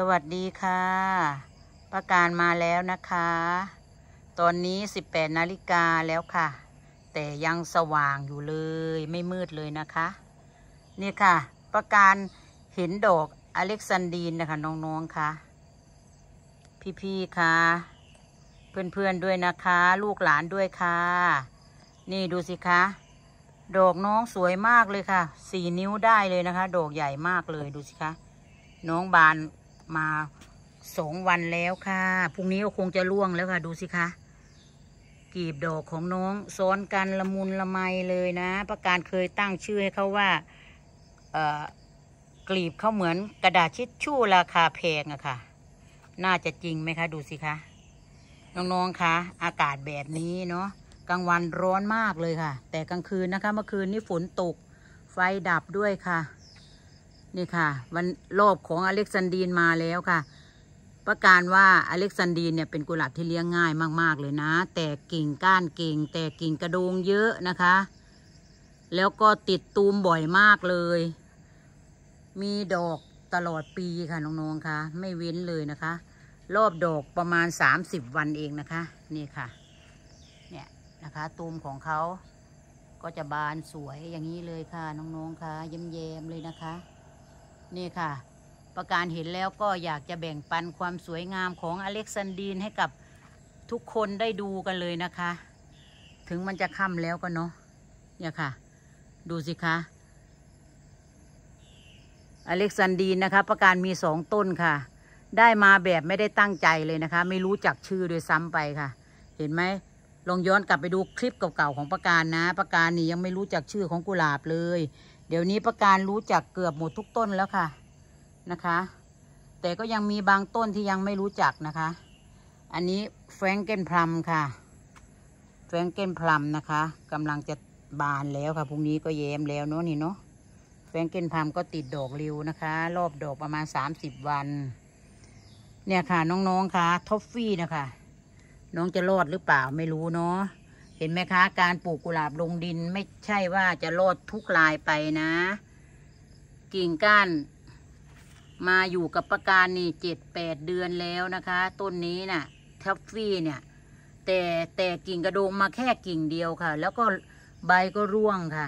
สวัสดีค่ะ ประการมาแล้วนะคะ ตอนนี้ 18 นาฬิกาแล้วค่ะ แต่ยังสว่างอยู่เลย ไม่มืดเลยนะคะ นี่ค่ะ ประการเห็นดอกอเล็กซานดีนนะคะน้องๆค่ะ พี่ๆค่ะ เพื่อน ๆ ด้วยนะคะ ลูกหลานด้วยค่ะ นี่ดูสิคะ ดอกน้องสวยมากเลยค่ะสี่นิ้วได้เลยนะคะ ดอกใหญ่มากเลย ดูสิคะ น้องบานมาสองวันแล้วค่ะ พรุ่งนี้ก็คงจะร่วงแล้วค่ะ ดูสิคะกีบดอกของน้องซ้อนกันละมุนละไมเลยนะ ประการเคยตั้งชื่อให้เขาว่าเออกลีบเขาเหมือนกระดาษชิดชู่ราคาแพงอะค่ะ น่าจะจริงไหมคะ ดูสิคะน้องๆคะอากาศแบบนี้เนาะกลางวันร้อนมากเลยค่ะ แต่กลางคืนนะคะ เมื่อคืนนี้ฝนตกไฟดับด้วยค่ะนี่ค่ะวันโลบของอเล็กซานดีนมาแล้วค่ะ ประการว่าอเล็กซานดีนเนี่ยเป็นกุหลาบที่เลี้ยงง่ายมากๆเลยนะ แต่กิ่งก้านกิ่ง แต่กิ่งกระดงเยอะนะคะ แล้วก็ติดตูมบ่อยมากเลย มีดอกตลอดปีค่ะ น้องๆค่ะ ไม่เว้นเลยนะคะรอบดอกประมาณ30 วันเองนะคะ นี่ค่ะเนี่ยนะคะตูมของเขาก็จะบานสวยอย่างนี้เลยค่ะ น้องๆค่ะ เยิ้มๆเลยนะคะนี่ค่ะ ประการเห็นแล้วก็อยากจะแบ่งปันความสวยงามของอเล็กซานดีนให้กับทุกคนได้ดูกันเลยนะคะ ถึงมันจะค่ำแล้วก็เนาะเนี่ยค่ะ ดูสิคะ อเล็กซานดีนนะคะ ประการมีสองต้นค่ะ ได้มาแบบไม่ได้ตั้งใจเลยนะคะ ไม่รู้จักชื่อโดยซ้ำไปค่ะ เห็นไหมลองย้อนกลับไปดูคลิปเก่าๆของประการนะ ประการนี้ยังไม่รู้จักชื่อของกุหลาบเลยเดี๋ยวนี้ประการรู้จักเกือบหมดทุกต้นแล้วค่ะนะคะ แต่ก็ยังมีบางต้นที่ยังไม่รู้จักนะคะ อันนี้ แฟรงเกนพลัมค่ะ แฟรงเกนพลัมนะคะกำลังจะบานแล้วค่ะพรุ่งนี้ก็เย้มแล้วเนาะนี่เนาะแฟรงเกนพลัมก็ติดดอกริวนะคะรอบดอกประมาณสามสิบวันเนี่ยค่ะน้องๆค่ะท็อฟฟี่นะคะน้องจะรอดหรือเปล่าไม่รู้เนาะเห็นไหมคะ การปลูกกุหลาบลงดินไม่ใช่ว่าจะรอดทุกลายไปนะกิ่งก้านมาอยู่กับประการนี่เจ็ดแปดเดือนแล้วนะคะ ต้นนี้นะ่ะทัฟฟี่เนี่ยแต่แต่กิ่งกระโดงมาแค่กิ่งเดียวค่ะ แล้วก็ใบก็ร่วงค่ะ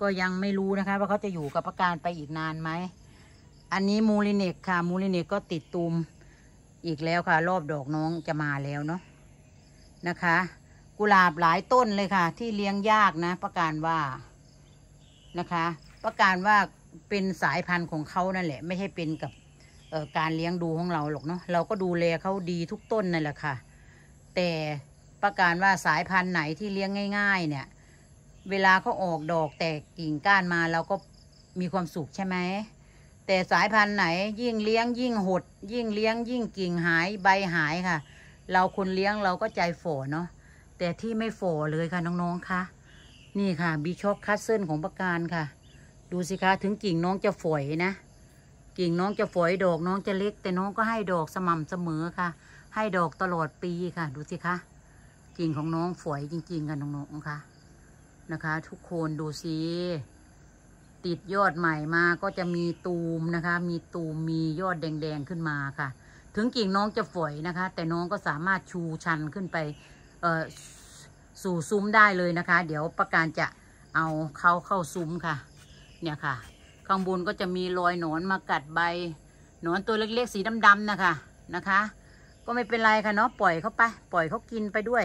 ก็ยังไม่รู้นะคะว่าเขาจะอยู่กับประการไปอีกนานไหมอันนี้มูลิเนกค่ะมูลิเนกก็ติดตุมอีกแล้วค่ะ รอบดอกน้องจะมาแล้วเนาะนะคะกุหลาบหลายต้นเลยค่ะ ที่เลี้ยงยากนะ ประการว่านะคะ ประการว่าเป็นสายพันธุ์ของเขานั่นแหละ ไม่ใช่เป็นกับการเลี้ยงดูของเราหรอกเนาะเราก็ดูแลเขาดีทุกต้นนั่นแหละค่ะ แต่ประการว่าสายพันธุ์ไหนที่เลี้ยงง่าย ๆ เนี่ยเวลาเขาออกดอกแตกกิ่งก้านมาเราก็มีความสุขใช่ไหมแต่สายพันธุ์ไหนยิ่งเลี้ยงยิ่งหด ยิ่งเลี้ยงยิ่งกิ่งหายใบหายค่ะ เราคนเลี้ยงเราก็ใจฝ่อเนาะแต่ที่ไม่ฝ่อเลยค่ะน้องๆค่ะนี่ค่ะบีช็อกคัสเซิลของประการค่ะดูสิคะ ถึงกิ่งน้องจะฝอยนะ กิ่งน้องจะฝอยดอกน้องจะเล็ก แต่น้องก็ให้ดอกสม่ำเสมอค่ะ ให้ดอกตลอดปีค่ะ ดูสิคะ กิ่งของน้องฝอยจริงๆค่ะน้องๆค่ะนะคะ ทุกคนดูสิติดยอดใหม่มาก็จะมีตูมนะคะ มีตูมมียอดแดงๆขึ้นมาค่ะ ถึงกิ่งน้องจะฝอยนะคะ แต่น้องก็สามารถชูชันขึ้นไปสู่ซุ้มได้เลยนะคะ เดี๋ยวประการจะเอาเขาเข้าซุ้มค่ะเนี่ยค่ะข้างบนก็จะมีรอยหนอนมากัดใบหนอนตัวเล็กๆสีดำๆนะคะนะคะ ก็ไม่เป็นไรค่ะเนาะปล่อยเขาไป ปล่อยเขากินไปด้วย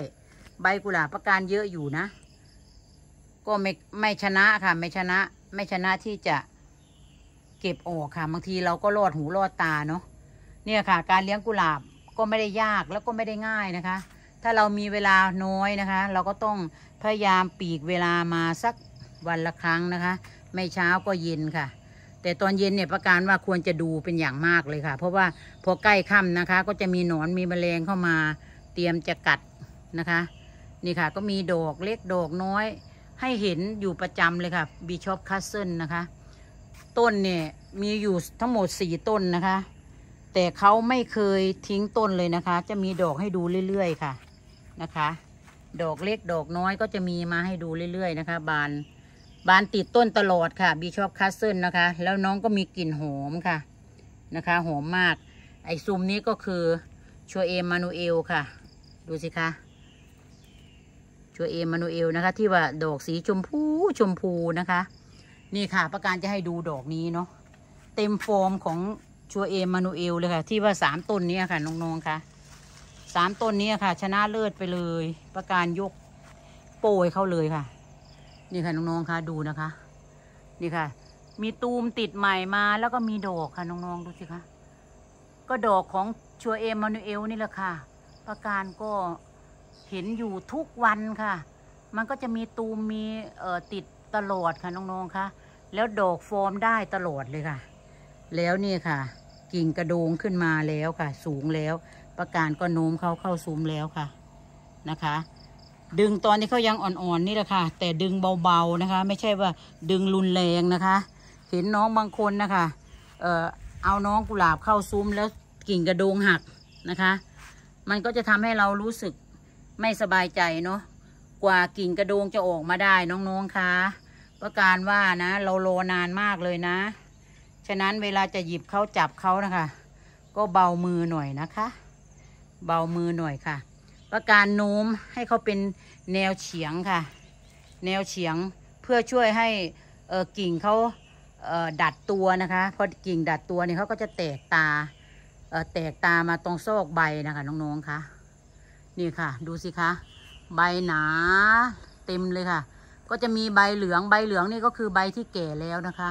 ใบกุหลาบประการเยอะอยู่นะ ก็ไม่ไม่ชนะค่ะไม่ชนะไม่ชนะที่จะเก็บออกค่ะบางทีเราก็รอดหูรอดตาเนาะเนี่ยค่ะ การเลี้ยงกุหลาบก็ไม่ได้ยากแล้วก็ไม่ได้ง่ายนะคะถ้าเรามีเวลาน้อยนะคะ เราก็ต้องพยายามปีกเวลามาสักวันละครั้งนะคะไม่เช้าก็เย็นค่ะ แต่ตอนเย็นเนี่ยประการว่าควรจะดูเป็นอย่างมากเลยค่ะ เพราะว่าพอใกล้ค่ำนะคะก็จะมีหนอนมีแมลงเข้ามาเตรียมจะกัดนะคะนี่ค่ะก็มีดอกเล็กดอกน้อย ให้เห็นอยู่ประจำเลยค่ะบีชอปคัสเซิลนะคะ ต้นเนี่ยมีอยู่ทั้งหมดสี่ต้นนะคะ แต่เขาไม่เคยทิ้งต้นเลยนะคะ จะมีดอกให้ดูเรื่อย ๆค่ะนะคะดอกเล็กดอกน้อยก็จะมีมาให้ดูเรื่อยๆนะคะบานบานติดต้นตลอดค่ะบีชอบคัสเซิลนะคะแล้วน้องก็มีกลิ่นหอมค่ะนะคะหอมมากไอซูมนี้ก็คือชัวเอมานูเอลค่ะ ดูสิคะชัวเอมานูเอลนะคะ ที่ว่าดอกสีชมพูชมพูนะคะ นี่ค่ะประการจะให้ดูดอกนี้เนาะเต็มฟอร์มของชัวเอมานูเอลเลยค่ะที่ว่าสามต้นนี้ค่ะน้องๆค่ะสามต้นนี้ค่ะชนะเลิศไปเลย ประการยกโปรยเข้าเลยค่ะ นี่ค่ะน้องๆค่ะดูนะคะ นี่ค่ะ มีตูมติดใหม่มา แล้วก็มีดอกค่ะน้องๆดูสิคะก็ดอกของชัวเอมานูเอลนี่แหละค่ะ ประการก็เห็นอยู่ทุกวันค่ะ มันก็จะมีตูมมีเอ่อติดตลอดค่ะน้องๆค่ะ แล้วดอกฟอร์มได้ตลอดเลยค่ะ แล้วนี่ค่ะ กิ่งกระโดงขึ้นมาแล้วค่ะ สูงแล้วประการก็โน้มเขาเข้าซูมแล้วค่ะนะคะ ดึงตอนนี้เขายังอ่อนๆนี่แหละค่ะ แต่ดึงเบาๆนะคะ ไม่ใช่ว่าดึงรุนแรงนะคะ เห็นน้องบางคนนะคะเอ่อเอาน้องกุหลาบเข้าซูมแล้วกิ่งกระโดงหักนะคะ มันก็จะทำให้เรารู้สึกไม่สบายใจเนาะกว่ากิ่งกระโดงจะออกมาได้ น้องๆคะประการว่านะเรารอนานมากเลยนะฉะนั้นเวลาจะหยิบเขาจับเขานะคะ ก็เบามือหน่อยนะคะเบามือหน่อยค่ะประการโน้มให้เขาเป็นแนวเฉียงค่ะ แนวเฉียงเพื่อช่วยให้กิ่งเขาดัดตัวนะคะพอกิ่งดัดตัวเนี่ยเขาก็จะแตกตาแตกตามาตรงโซกใบนะคะน้องๆค่ะ นี่ค่ะดูสิคะใบหนาเต็มเลยค่ะ ก็จะมีใบเหลืองใบเหลืองนี่ก็คือใบที่แก่แล้วนะคะ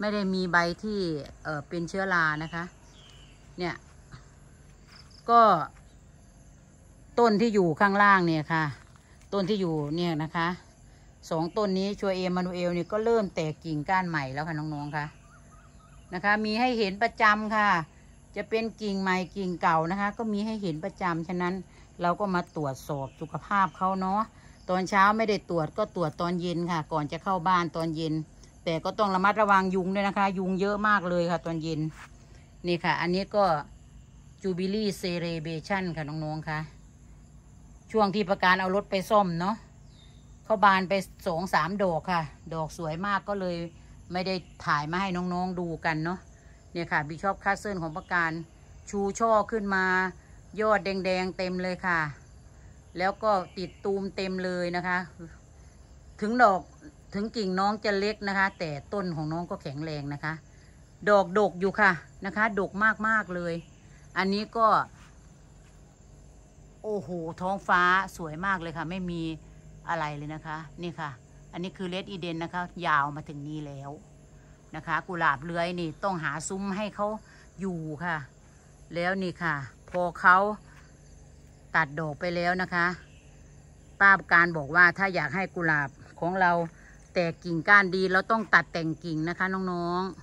ไม่ได้มีใบที่เเป็นเชื้อรานะคะ เนี่ยก็ต้นที่อยู่ข้างล่างเนี่ยค่ะ ต้นที่อยู่ เนี่ยนะคะสองต้นนี้ชัวเอมานูเอลเนี่ยก็เริ่มแตกกิ่งก้านใหม่แล้วค่ะน้องๆค่ะนะคะ มีให้เห็นประจำค่ะ จะเป็นกิ่งใหม่กิ่งเก่านะคะ ก็มีให้เห็นประจำฉะนั้นเราก็มาตรวจสอบสุขภาพเขาเนาะตอนเช้าไม่ได้ตรวจก็ตรวจตอนเย็นค่ะ ก่อนจะเข้าบ้านตอนเย็นแต่ก็ต้องระมัดระวังยุงด้วยนะคะ ยุงเยอะมากเลยค่ะตอนเย็นนี่ค่ะ อันนี้ก็จูบิลี่เซเรเบชันค่ะ น้องๆค่ะ ช่วงที่ประการเอารถไป ซ่อม เนาะเขาบานไปสองสามดอกค่ะ ดอกสวยมากก็เลยไม่ได้ถ่าย มา ให้น้องๆดูกัน เนาะเนี่ย ค่ะ บิชอบคาสเซิลของประการชูช่อขึ้นมา ยอด แดง ๆ เต็มเลยค่ะ แล้วก็ติดตูมเต็มเลยนะคะ ถึงดอกถึงกิ่งน้องจะเล็กนะคะ แต่ต้นของน้องก็แข็งแรงนะคะ ดอกดกอยู่ค่ะนะคะ ดกมากๆเลยอันนี้ก็โอ้โหท้องฟ้าสวยมากเลยค่ะ ไม่มีอะไรเลยนะคะนี่ค่ะ อันนี้คือเลดอีเดนนะคะ ยาวมาถึงนี้แล้วนะคะ กุหลาบเลื้อยนี่ต้องหาซุ้มให้เขาอยู่ค่ะ แล้วนี่ค่ะ พอเขาตัดดอกไปแล้วนะคะป้าการบอกว่าถ้าอยากให้กุหลาบของเราแตกกิ่งก้านดีเราต้องตัดแต่งกิ่งนะคะน้องๆ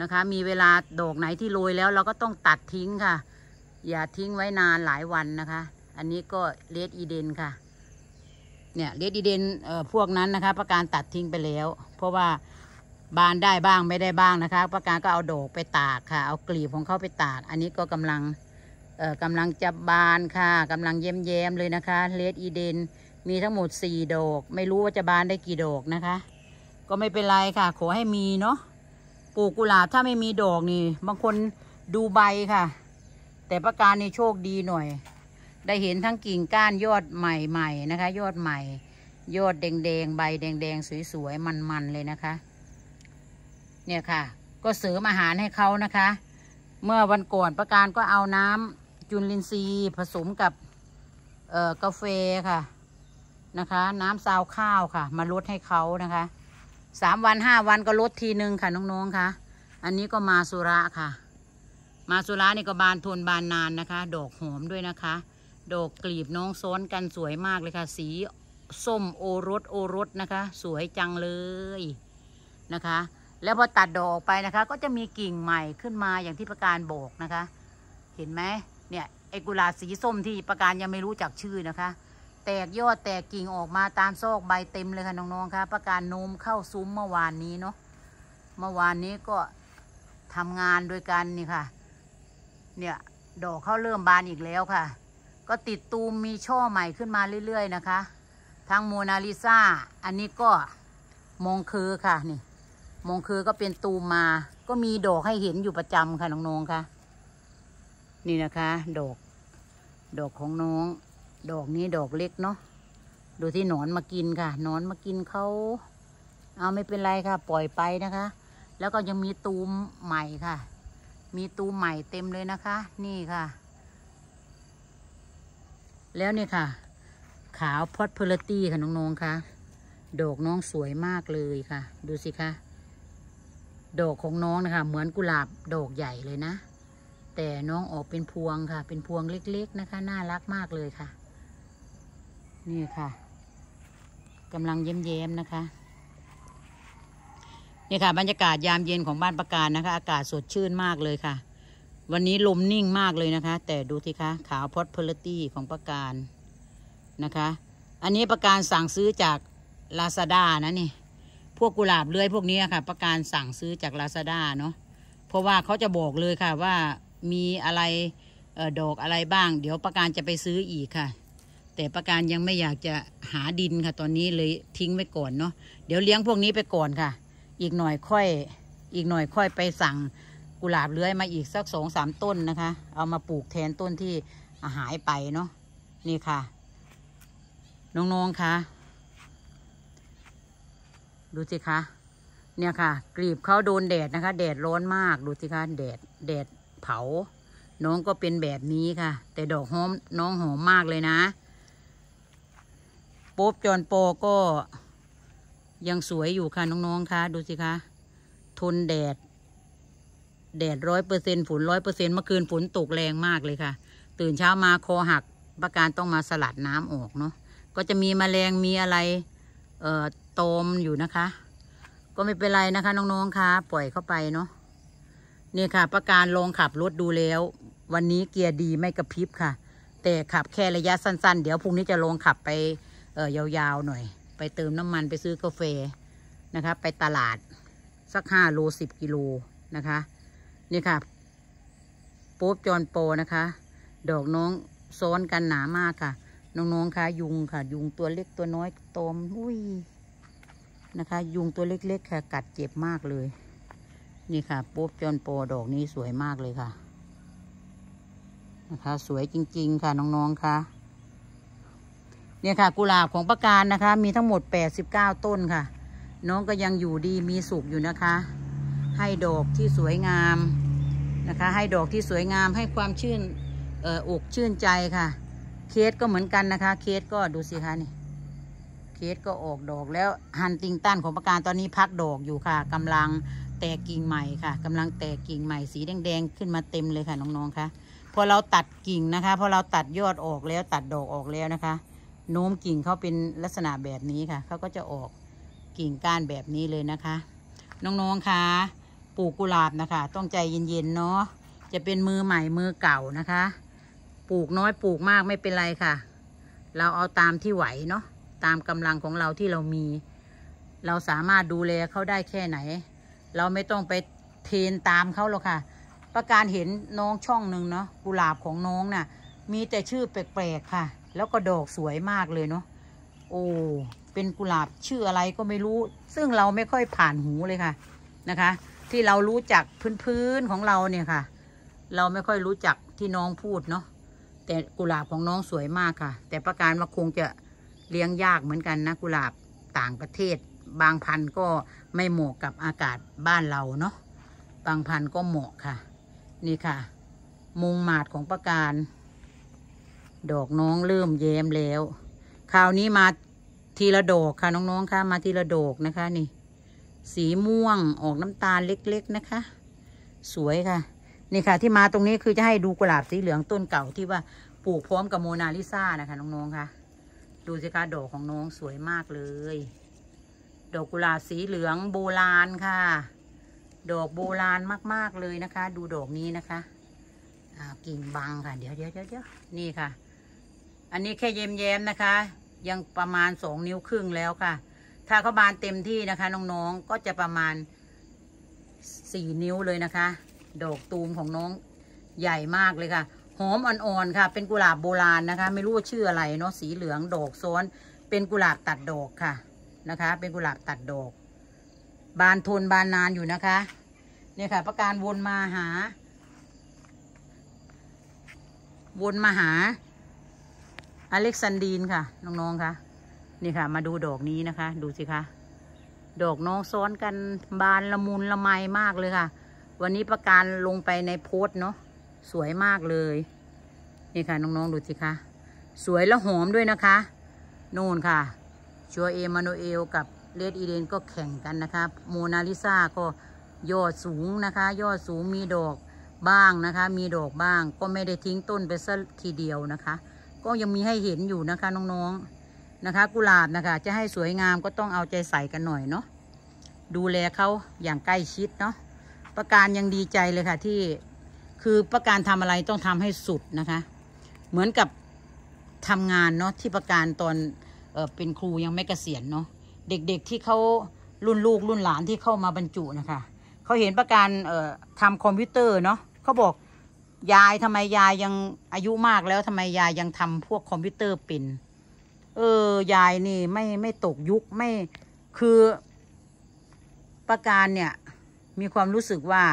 นะคะ มีเวลาดอกไหนที่โรยแล้ว เราก็ต้องตัดทิ้งค่ะ อย่าทิ้งไว้นานหลายวันนะคะ อันนี้ก็เลดอีเดนค่ะเนี่ยเลดอีเดนเอ่อพวกนั้นนะคะ ประการตัดทิ้งไปแล้ว เพราะว่าบานได้บ้างไม่ได้บ้างนะคะ ประการก็เอาดอกไปตากค่ะ เอากลีบของเขาไปตาก อันนี้ก็กำลังเอ่อกำลังจะบานค่ะ กำลังเย้มๆเลยนะคะเลดอีเดนมีทั้งหมดสี่ดอกไม่รู้ว่าจะบานได้กี่ดอกนะคะ ก็ไม่เป็นไรค่ะ ขอให้มีเนาะปลูกกุหลาบถ้าไม่มีดอกนี่บางคนดูใบค่ะ แต่ประการในโชคดีหน่อย ได้เห็นทั้งกิ่งก้านยอดใหม่ๆนะคะยอดใหม่ ยอดแดงๆ ใบแดงๆ สวยๆ มันๆเลยนะคะ เนี่ยค่ะก็เสริมอาหารให้เขานะคะ เมื่อวันก่อนประการก็เอาน้ำจุลินทรีย์ผสมกับกาแฟค่ะนะคะ น้ำซาวข้าวค่ะ มาลดให้เขานะคะสามวันห้าวันก็ ลด ทีหนึ่งค่ะน้อง ๆ ค่ะ อันนี้ก็มาสุระค่ะ มาสุระนี่ ก็บานทนบานนานนะคะ ดอกหอมด้วยนะคะ ดอกกลีบ น้องซ้อนกันสวยมากเลยค่ะ สีส้มโอรสโอรสนะคะ สวย จังเลยนะคะ แล้วพอตัด ดอกไปนะคะ ก็จะมีกิ่งใหม่ขึ้นมาอย่างที่ประการบอกนะคะ เห็นไหมเนี่ยไอ้กุหลาบสีส้มที่ประการยังไม่รู้จักชื่อนะคะแตกยอดแตกกิ่งออกมาตามซอกใบเต็มเลยค่ะน้องๆ ค่ะ ประการนมเข้าซุ้มเมื่อวานนี้เนาะเมื่อวานนี้ก็ทำงานโดยกันนี่ค่ะ เนี่ยดอกเข้าเริ่มบานอีกแล้วค่ะ ก็ติดตูมมีช่อใหม่ขึ้นมาเรื่อย ๆ นะคะ ทั้งโมนาลิซาอันนี้ก็มงคือค่ะนี่มงคือก็เป็นตูมมาก็มีดอกให้เห็นอยู่ประจำค่ะน้องๆค่ะ นี่นะคะดอกดอกของน้องดอกนี้ดอกเล็กเนาะ ดูที่หนอนมากินค่ะหนอนมากินเขาเอาไม่เป็นไรค่ะปล่อยไปนะคะ แล้วก็ยังมีตูมใหม่ค่ะ มีตูมใหม่เต็มเลยนะคะ นี่ค่ะ แล้วนี่ค่ะขาวพอดเพลตี้ค่ะน้องๆค่ะดอกน้องสวยมากเลยค่ะ ดูสิคะดอกของน้องนะคะ เหมือนกุหลาบดอกใหญ่เลยนะ แต่น้องออกเป็นพวงค่ะ เป็นพวงเล็กๆนะคะน่ารักมากเลยค่ะนี่ค่ะกำลังเย้มๆนะคะนี่ค่ะบรรยากาศยามเย็นของบ้านประการนะคะ อากาศสดชื่นมากเลยค่ะ วันนี้ลมนิ่งมากเลยนะคะ แต่ดูทีคะขาวพอดเพลตี้ของประการนะคะ อันนี้ประการสั่งซื้อจากลาซาด้านะนี่ พวกกุหลาบเลื้อยพวกนี้ค่ะ ประการสั่งซื้อจากลาซาด้าเนาะเพราะว่าเขาจะบอกเลยค่ะว่ามีอะไรออดอกอะไรบ้าง เดี๋ยวประการจะไปซื้ออีกค่ะแต่ประการยังไม่อยากจะหาดินค่ะตอนนี้เลยทิ้งไว้ก่อนเนาะเดี๋ยวเลี้ยงพวกนี้ไปก่อนค่ะ อีกหน่อยค่อย อีกหน่อยค่อยไปสั่งกุหลาบเลื้อยมาอีกสักสองสามต้นนะคะ เอามาปลูกแทนต้นที่หายไปเนาะนี่ค่ะ น้อง ๆ ค่ะดูสิคะเนี่ยค่ะกรีบเขาโดนแดดนะคะแดดร้อนมากดูสิคะแดดแดดเผา น้องก็เป็นแบบนี้ค่ะ แต่ดอกหอมน้องหอมมากเลยนะป๊บจอนปอก็ยังสวยอยู่ค่ะน้องๆคะดูสิคะทนแดดแดดร้อยเปอร์เซ็นฝนร้อยเปอร์เซ็นเมื่อคืนฝนตกแรงมากเลยค่ะ ตื่นเช้ามาคอหักประการต้องมาสลัดน้ำออกเนาะก็จะมีมแมลงมีอะไรเอ่อตอมอยู่นะคะ ก็ไม่เป็นไรนะคะ น้องๆคะ ปล่อยเข้าไปเนาะนี่ค่ะ ประการลองขับรถดูแล้ว วันนี้เกียร์ดีไม่กระพริบค่ะ แต่ขับแค่ระยะสั้นๆ เดี๋ยวพรุ่งนี้จะลองขับไปเออยาวๆ หน่อย ไปเติมน้ำมันไปซื้อกาแฟนะคะ ไปตลาดสักห้าโลสิบกิโลนะคะ นี่ค่ะปุ๊บจอนโปนะคะ ดอกน้องซ้อนกันหนามากค่ะ น้องๆค่ะยุงค่ะ ยุงตัวเล็กตัวน้อยตอมอุ้ยนะคะ ยุงตัวเล็กๆค่ะ กัดเจ็บมากเลย นี่ค่ะปุ๊บจอนโปดอกนี้สวยมากเลยค่ะ นะคะสวยจริง ๆ ค่ะน้องๆค่ะเนี่ยค่ะกุหลาบของประการนะคะ มีทั้งหมด 89 ต้นค่ะ น้องก็ยังอยู่ดีมีสุกอยู่นะคะ ให้ดอกที่สวยงามนะคะ ให้ดอกที่สวยงามให้ความชื่นเอออกชื่นใจค่ะ เคสก็เหมือนกันนะคะเคสก็ดูสิคะนี่เคสก็ออกดอกแล้วฮันติงตันของประการตอนนี้พักดอกอยู่ค่ะ กำลังแตกกิ่งใหม่ค่ะ กำลังแตกกิ่งใหม่สีแดงๆขึ้นมาเต็มเลยค่ะน้องๆค่ะพอเราตัดกิ่งนะคะพอเราตัดยอดออกแล้วตัดดอกออกแล้วนะคะโน้มกิ่งเขาเป็นลักษณะแบบนี้ค่ะ เขาก็จะออกกิ่งก้านแบบนี้เลยนะคะน้อง ๆคะปลูกกุหลาบนะคะ ต้องใจเย็นๆเนาะจะเป็นมือใหม่มือเก่านะคะ ปลูกน้อยปลูกมากไม่เป็นไรค่ะ เราเอาตามที่ไหวเนาะตามกำลังของเราที่เรามี เราสามารถดูแลเขาได้แค่ไหน เราไม่ต้องไปเทนตามเขาหรอกค่ะ ประการเห็นน้องช่องหนึ่งเนาะกุหลาบของน้องนะ่ะมีแต่ชื่อแปลกๆค่ะแล้วก็ดอกสวยมากเลยเนาะ โอ้ เป็นกุหลาบชื่ออะไรก็ไม่รู้ ซึ่งเราไม่ค่อยผ่านหูเลยค่ะ นะคะ ที่เรารู้จักพื้นๆของเราเนี่ยค่ะ เราไม่ค่อยรู้จักที่น้องพูดเนาะ แต่กุหลาบของน้องสวยมากค่ะ แต่ประการมาคงจะเลี้ยงยากเหมือนกันนะ กุหลาบต่างประเทศ บางพันธุ์ก็ไม่เหมาะกับอากาศบ้านเราเนาะ บางพันธุ์ก็เหมาะค่ะ นี่ค่ะมุงหมาดของประการดอกน้องเริ่มแย้มแล้ว คราวนี้มาทีละดอกค่ะน้องๆค่ะ มาทีละดอกนะคะนี่ สีม่วงออกน้ำตาลเล็กๆนะคะ สวยค่ะนี่ค่ะ ที่มาตรงนี้คือจะให้ดูกุหลาบสีเหลืองต้นเก่าที่ว่าปลูกพร้อมกับโมนาลิซ่านะคะน้องๆค่ะ ดูสิคะดอกของน้องสวยมากเลย ดอกกุหลาบสีเหลืองโบราณค่ะดอกโบราณมากๆเลยนะคะ ดูดอกนี้นะคะกิ่งบังค่ะเดี๋ยวเดี๋ยวเดี๋ยวนี่ค่ะอันนี้แค่เย้มๆ้มนะคะ ยังประมาณสองนิ้วครึ่งแล้วค่ะ ถ้าเขาบานเต็มที่นะคะ น้องๆก็จะประมาณสี่นิ้วเลยนะคะ ดอกตูมของน้องใหญ่มากเลยค่ะหอมอ่อนๆค่ะ เป็นกุหลาบโบราณนะคะ ไม่รู้ว่าชื่ออะไรเนาะสีเหลืองดอกซ้อน เป็นกุหลาบตัดดอกค่ะนะคะ เป็นกุหลาบตัดดอก บานทนบานนานอยู่นะคะเนี่ยค่ะ ประการวนมาหา วนมาหาอเล็กซานดีนค่ะน้องๆค่ะนี่ค่ะ มาดูดอกนี้นะคะ ดูสิคะดอกน้องซ้อนกันบานละมุนละไมมากเลยค่ะ วันนี้ประการลงไปใน โพสเนาะสวยมากเลยนี่ค่ะน้องๆดูสิคะสวยและหอม ด้วยนะคะนู่นค่ะ ชัวเอมานูเอลกับเลดอีเดนก็แข่งกันนะคะโมนาลิซาก็ยอดสูงนะคะยอดสูงมีดอกบ้างนะคะ มีดอกบ้างก็ไม่ได้ทิ้งต้นไปซะทีเดียวนะคะก็ยังมีให้เห็นอยู่ นะคะ น้องๆ นะคะกุหลาบนะคะจะให้สวยงามก็ต้องเอาใจใส่กันหน่อยเนาะดูแลเขาอย่างใกล้ชิดเนาะประการยังดีใจเลยค่ะที่คือประการทำอะไรต้องทำให้สุดนะคะ เหมือนกับทำงานเนาะที่ประการตอนเออเป็นครูยังไม่เกษียณเนาะเด็กๆที่เขารุ่นลูกรุ่นหลานที่เข้ามาบรรจุนะคะเขาเห็นประการออทำคอมพิวเตอร์เนาะเขาบอกยายทำไมยายยังอายุมากแล้วทำไมยายยังทำพวกคอมพิวเตอร์เป็นเออยายนี่ไม่ไม่ตกยุคไม่คือ ประการเนี่ยมีความรู้สึกว่า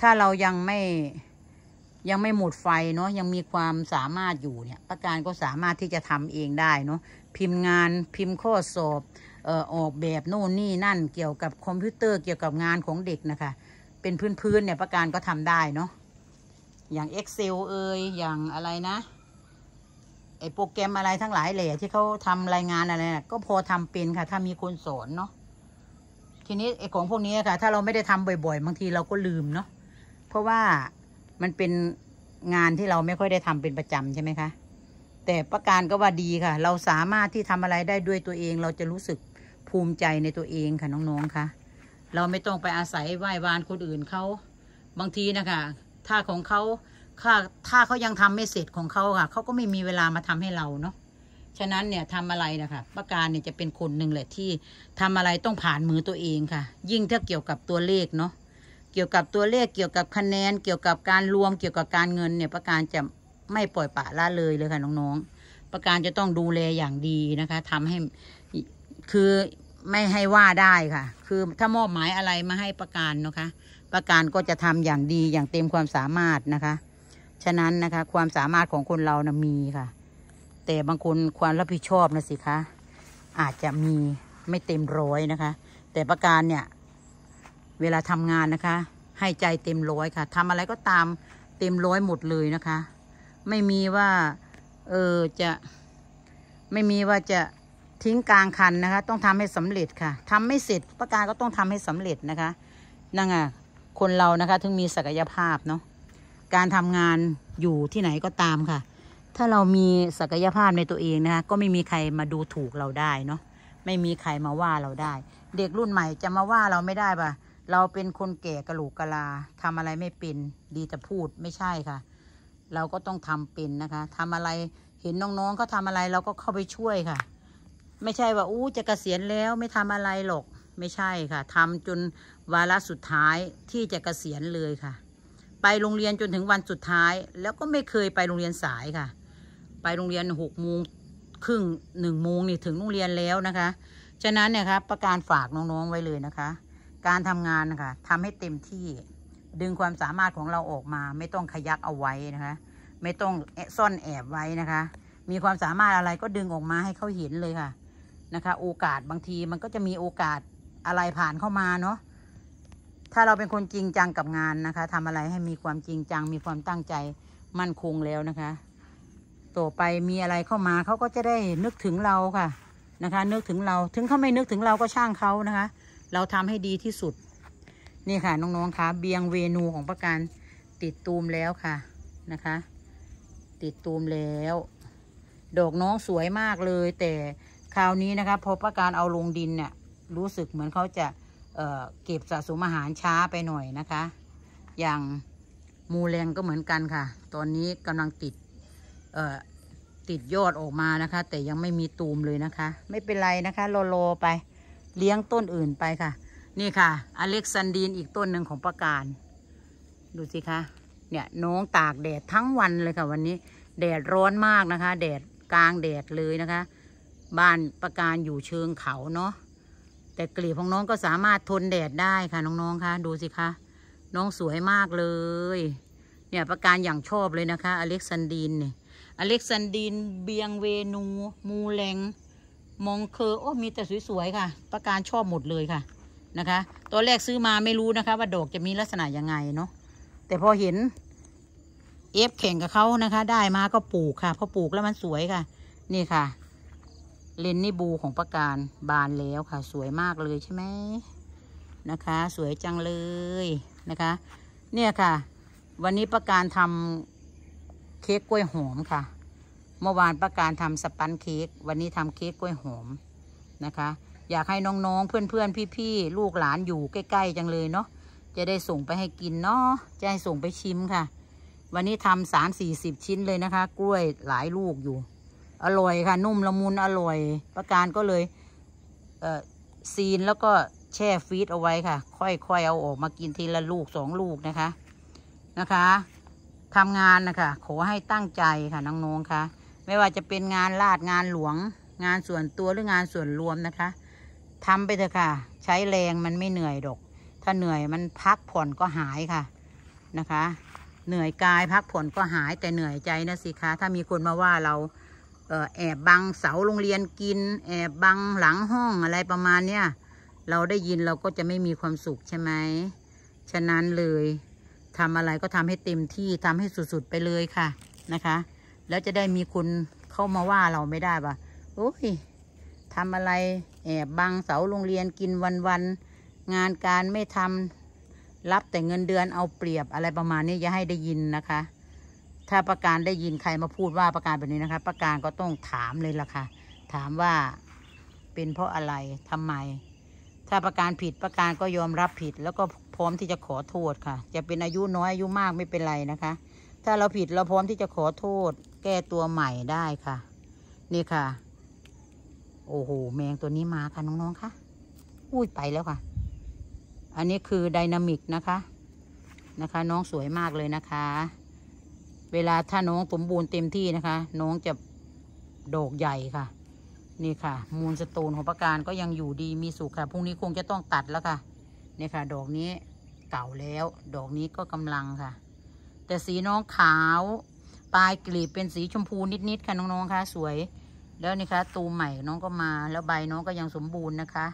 ถ้าเรายังไม่ยังไม่หมดไฟเนาะยังมีความสามารถอยู่เนี่ย ประการก็สามารถที่จะทำเองได้เนาะพิมพ์งานพิมพ์ข้อสอบเอ่อออกแบบโน่นนี่นั่นเกี่ยวกับคอมพิวเตอร์เกี่ยวกับงานของเด็กนะคะ เป็นพื้นๆเนี่ย ประการก็ทำได้เนาะอย่าง Excel เอ่ยอย่างอะไรนะไอโปรแกรมอะไรทั้งหลายแหล่ที่เขาทำรายงานอะไรนะก็พอทำเป็นค่ะ ถ้ามีคนสอนเนาะทีนี้ไอของพวกนี้ค่ะ ถ้าเราไม่ได้ทำบ่อยๆ บางทีเราก็ลืมเนาะเพราะว่ามันเป็นงานที่เราไม่ค่อยได้ทำเป็นประจำใช่ไหมคะแต่ประการก็ว่าดีค่ะ เราสามารถที่ทำอะไรได้ด้วยตัวเอง เราจะรู้สึกภูมิใจในตัวเองค่ะน้องๆค่ะเราไม่ต้องไปอาศัยไหว้วานคนอื่นเขาบางทีนะคะถ้าของเขาถ้าถ้าเขายังทำไม่เสร็จของเขาค่ะเขาก็ไม่มีเวลามาทำให้เราเนาะฉะนั้นเนี่ยทำอะไรนะคะประการเนี่ยจะเป็นคนหนึ่งแหละที่ทำอะไรต้องผ่านมือตัวเองค่ะ ยิ่งถ้าเกี่ยวกับตัวเลขเนาะเกี่ยวกับตัวเลขเกี่ยวกับคะแนนเกี่ยวกับการรวมเกี่ยวกับการเงินเนี่ย ประการจะไม่ปล่อยปะละเลยเลยค่ะน้องๆประการจะต้องดูแลอย่างดีนะคะ ทำให้คือไม่ให้ว่าได้ค่ะ คือถ้ามอบหมายอะไรมาให้ประการนะคะประการก็จะทำอย่างดีอย่างเต็มความสามารถนะคะ ฉะนั้นนะคะความสามารถของคนเรานะมีค่ะ แต่บางคนความรับผิดชอบนะสิ คะ อาจจะมีไม่เต็มร้อยนะคะ แต่ประการเนี่ยเวลาทำงานนะคะ ให้ใจเต็มร้อยค่ะ ทำอะไรก็ตามเต็มร้อยหมดเลยนะคะ ไม่มีว่า เออจะไม่มีว่าจะทิ้งกลางคันนะคะ ต้องทำให้สำเร็จค่ะ ทำไม่เสร็จประการก็ต้องทำให้สำเร็จนะคะ นั่งอ่ะคนเรานะคะถึงมีศักยภาพเนาะการทำงานอยู่ที่ไหนก็ตามค่ะ ถ้าเรามีศักยภาพในตัวเองนะคะก็ไม่มีใครมาดูถูกเราได้เนาะไม่มีใครมาว่าเราได้ เด็กรุ่นใหม่จะมาว่าเราไม่ได้ปะเราเป็นคนแก่กระหลกกะลาทำอะไรไม่เป็นดีแต่พูดไม่ใช่ค่ะ เราก็ต้องทำเป็นนะคะทำอะไรเห็นน้องๆเขาทำอะไรเราก็เข้าไปช่วยค่ะ ไม่ใช่ว่าอู้จะกะเกษียณแล้ว ไม่ทำอะไรหรอกไม่ใช่ค่ะทำจนวาระสุดท้ายที่จะกะเกษียณเลยค่ะ ไปโรงเรียนจนถึงวันสุดท้ายแล้วก็ไม่เคยไปโรงเรียนสายค่ะ ไปโรงเรียนหกโมงครึ่งหนึ่งโมงนี่ถึงโรงเรียนแล้วนะคะ ฉะนั้นเนี่ยครับ ประการฝากน้องๆไว้เลยนะคะ การทำงานนะคะทำให้เต็มที่ดึงความสามารถของเราออกมา ไม่ต้องขยักเอาไว้นะคะ ไม่ต้องซ่อนแอบไว้นะคะ มีความสามารถอะไรก็ดึงออกมาให้เขาเห็นเลยค่ะ นะคะ โอกาสบางทีมันก็จะมีโอกาสอะไรผ่านเข้ามาเนาะถ้าเราเป็นคนจริงจังกับงานนะคะทำอะไรให้มีความจริงจัง มีความตั้งใจมั่นคงแล้วนะคะ ต่อไปมีอะไรเข้ามาเขาก็จะได้นึกถึงเราค่ะนะคะ นึกถึงเราถึงเขาไม่นึกถึงเราก็ช่างเขานะคะ เราทำให้ดีที่สุดนี่ค่ะน้องๆคะเบียงเวนูของประกันติดตูมแล้วค่ะนะคะ ติดตูมแล้วดอกน้องสวยมากเลย แต่คราวนี้นะคะพอประการเอาลงดินเนี่ยรู้สึกเหมือนเขาจะเเก็บสะสมอาหารช้าไปหน่อยนะคะ อย่างมูแรงก็เหมือนกันค่ะ ตอนนี้กำลังติดติดยอดออกมานะคะ แต่ยังไม่มีตูมเลยนะคะ ไม่เป็นไรนะคะรอโลไป เลี้ยงต้นอื่นไปค่ะ นี่ค่ะ อเล็กซานดีนอีกต้นหนึ่งของประการ ดูสิคะ เนี่ยน้องตากแดดทั้งวันเลยค่ะวันนี้แดดร้อนมากนะคะ แดดกลางแดดเลยนะคะ บ้านประการอยู่เชิงเขาเนาะแต่กลีบของน้องก็สามารถทนแดดได้ค่ะ น้องๆค่ะดูสิคะน้องสวย มากเลย เนี่ยประการอย่างชอบเลยนะคะ อเล็กซานดีนเนี่ย อเล็กซานดีนเบียงเวนู มูแรงมองเคอโอ้ มีแต่สวยๆค่ะ ประการชอบหมดเลยค่ะ นะคะตอนแรกซื้อมาไม่รู้นะคะ ว่าดอกจะมีลักษณะยังไงเนาะแต่พอเห็น เอฟแข่งกับเขานะคะ ได้มาก็ปลูกค่ะพอปลูกแล้วมันสวยค่ะนี่ค่ะเลนนี่บูของประการ บานแล้วค่ะ สวยมากเลยใช่ไหมนะคะ สวยจังเลยนะคะ เนี่ยค่ะ วันนี้ประการทำเค้กกล้วยหอมค่ะ เมื่อวานประการทำสปันเค้กวันนี้ทำเค้กกล้วยหอมนะคะ อยากให้น้องๆเพื่อน ๆ พี่ๆ ลูกหลานอยู่ใกล้ๆจังเลยเนาะจะได้ส่งไปให้กินเนาะจะให้ส่งไปชิมค่ะ วันนี้ทำสามสี่สิบชิ้นเลยนะคะ กล้วยหลายลูกอยู่อร่อยค่ะ นุ่มละมุนอร่อย ประการก็เลยเออซีนแล้วก็แช่ฟีดเอาไว้ค่ะ ค่อยๆเอาออกมากินทีละลูกสองลูกนะคะนะคะทำงานนะคะขอให้ตั้งใจค่ะน้องงค่ะไม่ว่าจะเป็นงานลาดงานหลวง งานส่วนตัวหรืองานส่วนรวมนะคะทำไปเถอะค่ะ ใช้แรงมันไม่เหนื่อยดอกถ้าเหนื่อยมันพักผ่อนก็หายค่ะนะคะ เหนื่อยกายพักผ่อนก็หายแต่เหนื่อยใจนะสิคะถ้ามีคนมาว่าเราแอบบังเสาโรงเรียนกินแอบบังหลังห้องอะไรประมาณเนี้ยเราได้ยินเราก็จะไม่มีความสุขใช่ไหมฉะนั้นเลยทำอะไรก็ทำให้เต็มที่ทำให้สุด ๆ ไปเลยค่ะนะคะ แล้วจะได้มีคนเข้ามาว่าเราไม่ได้ปะโอ้ยทำอะไรแอบบังเสาโรงเรียนกินวันๆงานการไม่ทำรับแต่เงินเดือนเอาเปรียบอะไรประมาณนี้อย่าให้ได้ยินนะคะถ้าประการได้ยินใครมาพูดว่าประการแบบนี้นะคะ ประการก็ต้องถามเลยล่ะค่ะ ถามว่าเป็นเพราะอะไรทำไมถ้าประการผิดประการก็ยอมรับผิด แล้วก็พร้อมที่จะขอโทษค่ะ จะเป็นอายุน้อยอายุมากไม่เป็นไรนะคะ ถ้าเราผิดเราพร้อมที่จะขอโทษ แก้ตัวใหม่ได้ค่ะนี่ค่ะ โอ้โหแมงตัวนี้มาค่ะน้องๆค่ะอุ้ยไปแล้วค่ะอันนี้คือไดนามิกนะคะนะคะ น้องสวยมากเลยนะคะเวลา ถ้าน้องสมบูรณ์เต็มที่นะคะ น้องจะ โดกใหญ่ค่ะ นี่ค่ะ มูลสโตนของประการก็ยังอยู่ดีมี สุข ค่ะ พรุ่ง นี้คงจะต้องตัดแล้วค่ะ นี่ค่ะดอกนี้เก่าแล้ว ดอกนี้ก็กำลังค่ะ แต่สีน้องขาว ปลายกลีบ เป็นสีชมพูนิดๆค่ะ น้อง ๆค่ะสวย แล้วนี่ค่ะตูใหม่น้องก็มา แล้วใบน้องก็ยังสมบูรณ์นะคะ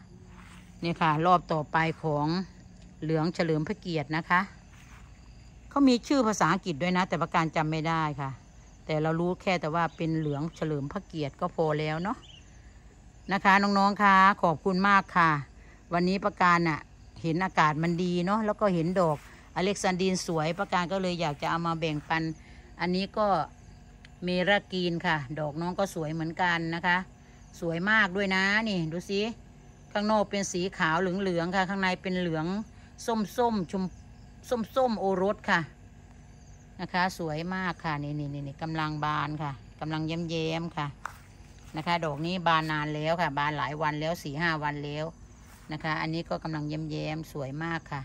นี่ค่ะ รอบต่อไปของเหลืองเฉลิมพระเกียรตินะคะเขา มี ชื่อ ภาษา อังกฤษ ด้วย นะ แต่ประการจำไม่ ได้ ค่ะ แต่ เรา รู้ แค่ แต่ว่า เป็น เหลือง เฉลิม พระเกียรติ ก็ พอ แล้ว เนาะนะคะ น้องๆค่ะขอบคุณ มาก ค่ะ วันนี้ ประการ น่ะ เห็น อากาศ มัน ดี เนาะแล้วก็ เห็น ดอก อเล็กซานดีนสวย ประการ ก็เลย อยากจะ เอามาแบ่ง ปัน อันนี้ ก็ เมรากีน ค่ะ ดอก น้อง ก็ สวย เหมือนกัน นะคะ สวย มาก ด้วย นะ นี่ ดูสิ ข้างนอก เป็น สี ขาวเหลืองๆค่ะ ข้างใน เป็น เหลือง ส้มๆชมส้มส้มโอรสค่ะนะคะ สวยมากค่ะนี่นี่นี่กำลังบานค่ะกำลังเย้มเย้มค่ะนะคะ ดอกนี้บานนานแล้วค่ะ บานหลายวันแล้วสี่ห้าวันแล้วนะคะ อันนี้ก็กำลังเย้มเย้มสวยมากค่ะ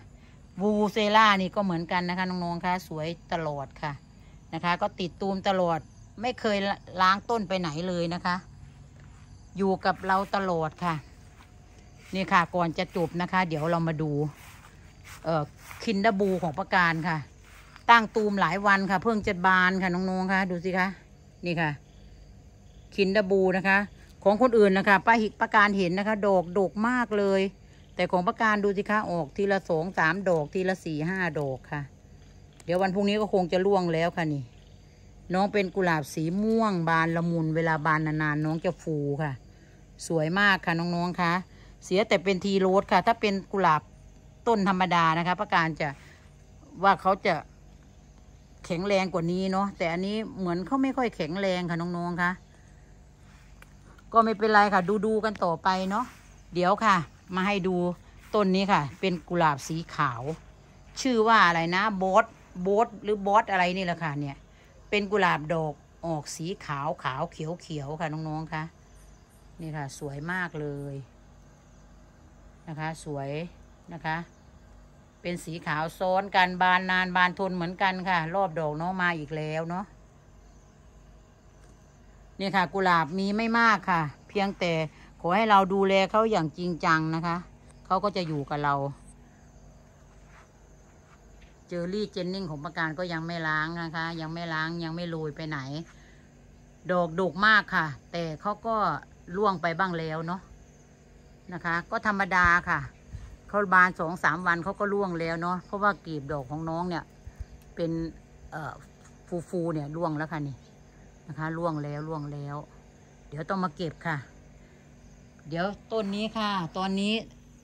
วูเซล่านี่ก็เหมือนกันนะคะน้องๆค่ะสวยตลอดค่ะนะคะ ก็ติดตูมตลอดไม่เคยล้างต้นไปไหนเลยนะคะ อยู่กับเราตลอดค่ะ นี่ค่ะ ก่อนจะจบนะคะ เดี๋ยวเรามาดูคินดาบูของประการค่ะ ตั้งตูมหลายวันค่ะ เพิ่งจะบานค่ะน้อง ๆค่ะดูสิคะนี่ค่ะ คินดาบูนะคะ ของคนอื่นนะคะป้าหิกประการเห็นนะคะ ดอกดกมากเลย แต่ของประการดูสิคะ ออกทีละสองสามดอกทีละสี่ห้าดอกค่ะ เดี๋ยววันพรุ่งนี้ก็คงจะล่วงแล้วค่ะนี่ น้องเป็นกุหลาบสีม่วงบานละมุนเวลาบานนานๆน้องจะฟูค่ะ สวยมากค่ะน้องๆค่ะเสียแต่เป็นทีโรสค่ะ ถ้าเป็นกุหลาบต้นธรรมดานะคะประการจะว่าเขาจะแข็งแรงกว่านี้เนาะแต่อันนี้เหมือนเขาไม่ค่อยแข็งแรงค่ะน้องๆค่ะก็ไม่เป็นไรค่ะ ดูดูกันต่อไปเนาะเดี๋ยวค่ะ มาให้ดูต้นนี้ค่ะเป็นกุหลาบสีขาว ชื่อว่าอะไรนะบอสบอสหรือบอสอะไรนี่แหละค่ะเนี่ย เป็นกุหลาบดอกออกสีขาวขาวเขียวเขียวค่ะน้องๆค่ะนี่ค่ะสวยมากเลย นะคะ สวยนะคะเป็นสีขาวซ้อนกันบานนานบานทนเหมือนกันค่ะ รอบดอกเนาะมาอีกแล้วเนาะนี่ค่ะ กุหลาบมีไม่มากค่ะ เพียงแต่ขอให้เราดูแลเขาอย่างจริงจังนะคะ เขาก็จะอยู่กับเรา เจอรี่เจนนิ่งของประการก็ยังไม่ล้างนะคะ ยังไม่ล้างยังไม่โรยไปไหน ดอกดกมากค่ะ แต่เขาก็ร่วงไปบ้างแล้วเนาะนะคะ ก็ธรรมดาค่ะขาบานสองสามวันเขาก็ร่วงแล้วเนาะเพราะว่ากีบดอกของน้องเนี่ย เป็นฟูฟูเนี่ยร่วงแล้วค่ะนี่นะคะ ร่วงแล้วร่วงแล้ว เดี๋ยวต้องมาเก็บค่ะ เดี๋ยวต้นนี้ค่ะ ตอนนี้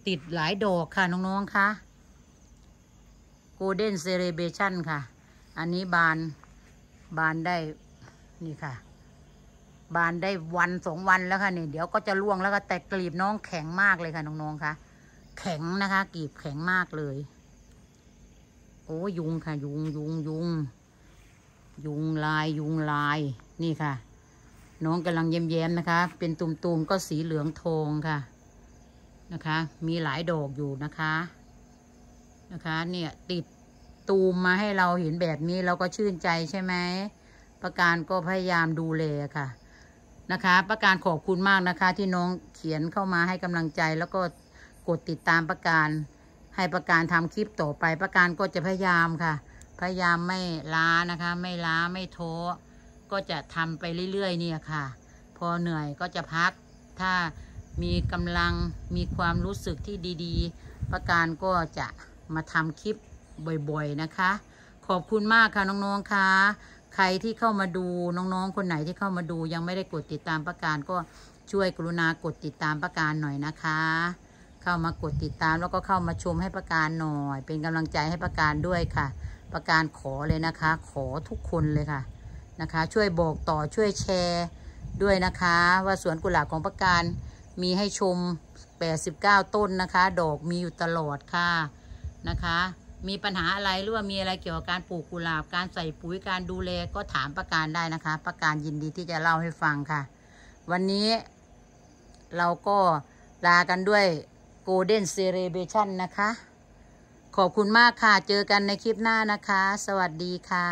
ติดหลายดอกค่ะน้องๆค่ะโกลเด้นเซเลเบชันค่ะ อันนี้บานบานได้นี่ค่ะ บานได้วันสองวันแล้วค่ะนี่เดี๋ยวก็จะร่วงแล้วก็แต่กลีบน้องแข็งมากเลยค่ะน้องๆค่ะแข็งนะคะกีบแข็งมากเลยโอ้ยุงค่ะ ยุงยุงยุงยุงลายยุงลายนี่ค่ะ น้องกำลังเยยมๆนะคะ เป็นตุ่มๆ ก็สีเหลืองทองค่ะนะคะ มีหลายดอกอยู่นะคะนะคะ เนี่ย ติดตูมมาให้เราเห็นแบบนี้เราก็ชื่นใจใช่ไหมประการก็พยายามดูแลค่ะนะคะ ประการขอบคุณมากนะคะ ที่น้องเขียนเข้ามาให้กำลังใจแล้วก็กดติดตามประการ ให้ประการทำคลิปต่อไปประการก็จะพยายามค่ะ พยายามไม่ล้านะคะ ไม่ล้าไม่โท้ก็จะทำไปเรื่อยๆ เนี่ยค่ะ พอเหนื่อยก็จะพัก ถ้ามีกำลังมีความรู้สึกที่ดี ๆ ประการก็จะมาทำคลิปบ่อยๆนะคะ ขอบคุณมากค่ะน้องๆค่ะใครที่เข้ามาดูน้องๆ คนไหนที่เข้ามาดูยังไม่ได้กดติดตามประการก็ช่วยกรุณากดติดตามประการหน่อยนะคะเข้ามากดติดตามแล้วก็เข้ามาชมให้ประการหน่อย เป็นกำลังใจให้ประการด้วยค่ะ ประการขอเลยนะคะ ขอทุกคนเลยค่ะนะคะ ช่วยบอกต่อช่วยแชร์ด้วยนะคะ ว่าสวนกุหลาบของประการมีให้ชม89ต้นนะคะ ดอกมีอยู่ตลอดค่ะนะคะ มีปัญหาอะไรหรือว่ามีอะไรเกี่ยวกับการปลูกกุหลาบการใส่ปุ๋ยการดูแลก็ถามประการได้นะคะ ประการยินดีที่จะเล่าให้ฟังค่ะ วันนี้เราก็ลากันด้วยโกลเด้นเซเรเบชันนะคะ ขอบคุณมากค่ะ เจอกันในคลิปหน้านะคะ สวัสดีค่ะ